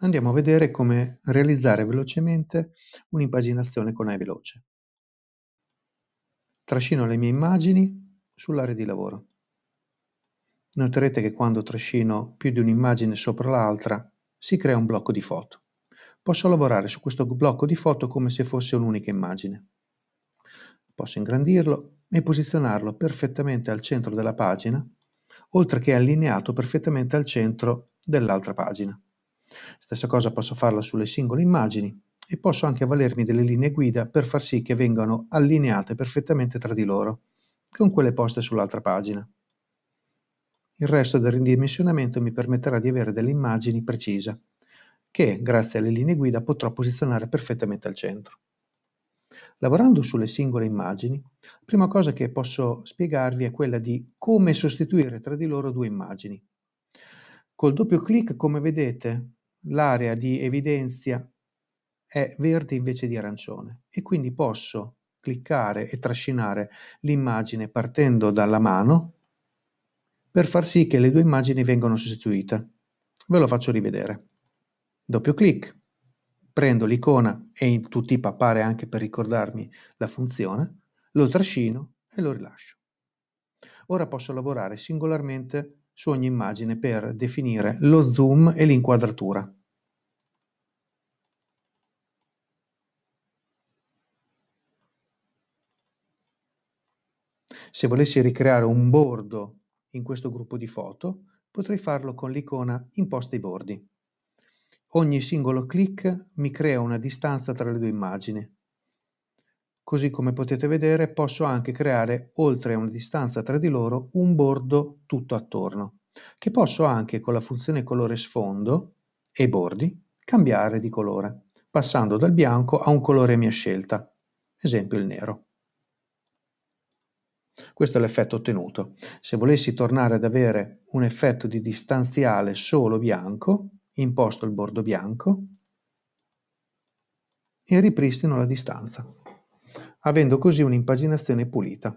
andiamo a vedere come realizzare velocemente un'impaginazione con iVeloce. Trascino le mie immagini sull'area di lavoro. Noterete che quando trascino più di un'immagine sopra l'altra si crea un blocco di foto. Posso lavorare su questo blocco di foto come se fosse un'unica immagine. Posso ingrandirlo e posizionarlo perfettamente al centro della pagina, oltre che allineato perfettamente al centro dell'altra pagina. Stessa cosa posso farla sulle singole immagini e posso anche avvalermi delle linee guida per far sì che vengano allineate perfettamente tra di loro con quelle poste sull'altra pagina. Il resto del ridimensionamento mi permetterà di avere delle immagini precise che, grazie alle linee guida, potrò posizionare perfettamente al centro. Lavorando sulle singole immagini, la prima cosa che posso spiegarvi è quella di come sostituire tra di loro due immagini. Col doppio clic, come vedete, l'area di evidenza è verde invece di arancione e quindi posso cliccare e trascinare l'immagine partendo dalla mano per far sì che le due immagini vengano sostituite. Ve lo faccio rivedere. Doppio clic, prendo l'icona e in tutti appare anche per ricordarmi la funzione, lo trascino e lo rilascio. Ora posso lavorare singolarmente su ogni immagine per definire lo zoom e l'inquadratura. Se volessi ricreare un bordo in questo gruppo di foto, potrei farlo con l'icona Imposta i bordi. Ogni singolo clic mi crea una distanza tra le due immagini, Così come potete vedere posso anche creare oltre a una distanza tra di loro un bordo tutto attorno che posso anche con la funzione colore sfondo e bordi cambiare di colore passando dal bianco a un colore a mia scelta, esempio il nero. Questo è l'effetto ottenuto. Se volessi tornare ad avere un effetto di distanziale solo bianco, imposto il bordo bianco e ripristino la distanza avendo così un'impaginazione pulita.